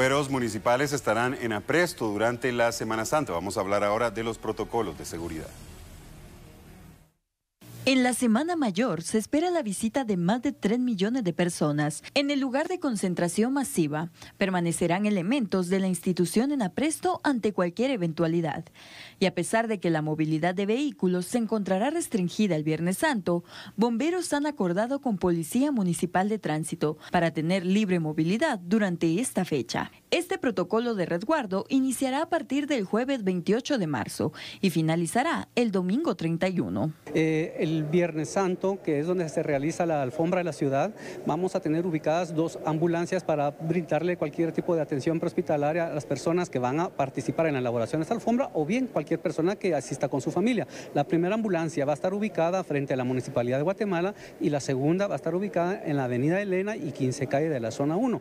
Bomberos municipales estarán en apresto durante la Semana Santa. Vamos a hablar ahora de los protocolos de seguridad. En la Semana Mayor se espera la visita de más de 3 millones de personas. En el lugar de concentración masiva permanecerán elementos de la institución en apresto ante cualquier eventualidad. Y a pesar de que la movilidad de vehículos se encontrará restringida el Viernes Santo, bomberos han acordado con Policía Municipal de Tránsito para tener libre movilidad durante esta fecha. Este protocolo de resguardo iniciará a partir del jueves 28 de marzo y finalizará el domingo 31. Eh, el Viernes Santo, que es donde se realiza la alfombra de la ciudad, vamos a tener ubicadas dos ambulancias para brindarle cualquier tipo de atención prehospitalaria a las personas que van a participar en la elaboración de esta alfombra o bien cualquier persona que asista con su familia. La primera ambulancia va a estar ubicada frente a la Municipalidad de Guatemala y la segunda va a estar ubicada en la Avenida Elena y 15 Calle de la Zona 1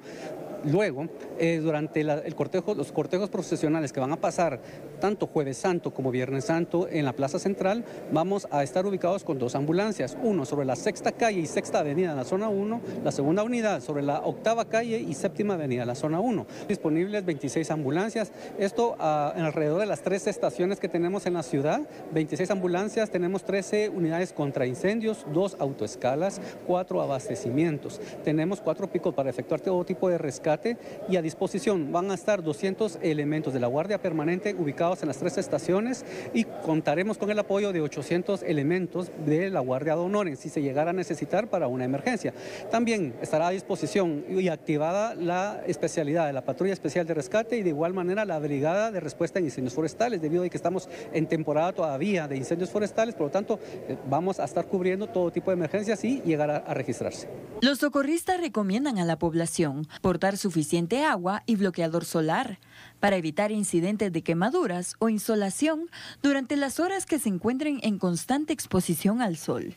Luego, eh, durante el cortejo, los cortejos procesionales que van a pasar tanto Jueves Santo como Viernes Santo en la Plaza Central, vamos a estar ubicados con dos ambulancias, uno sobre la sexta calle y sexta avenida en la zona 1, la segunda unidad sobre la octava calle y séptima avenida en la zona 1. Disponibles 26 ambulancias, esto ah, en alrededor de las 13 estaciones que tenemos en la ciudad, 26 ambulancias, tenemos 13 unidades contra incendios, dos autoescalas, cuatro abastecimientos, tenemos cuatro picos para efectuar todo tipo de rescate y a disposición van a estar 200 elementos de la Guardia Permanente ubicados en las tres estaciones y contaremos con el apoyo de 800 elementos de la Guardia de Honores si se llegara a necesitar para una emergencia. También estará a disposición y activada la especialidad de la Patrulla Especial de Rescate y de igual manera la Brigada de Respuesta en Incendios Forestales, debido a que estamos en temporada todavía de incendios forestales, por lo tanto eh, vamos a estar cubriendo todo tipo de emergencias y llegar a, registrarse. Los socorristas recomiendan a la población portar suficiente agua y bloqueador solar para evitar incidentes de quemaduras o insolación durante las horas que se encuentren en constante exposición al sol.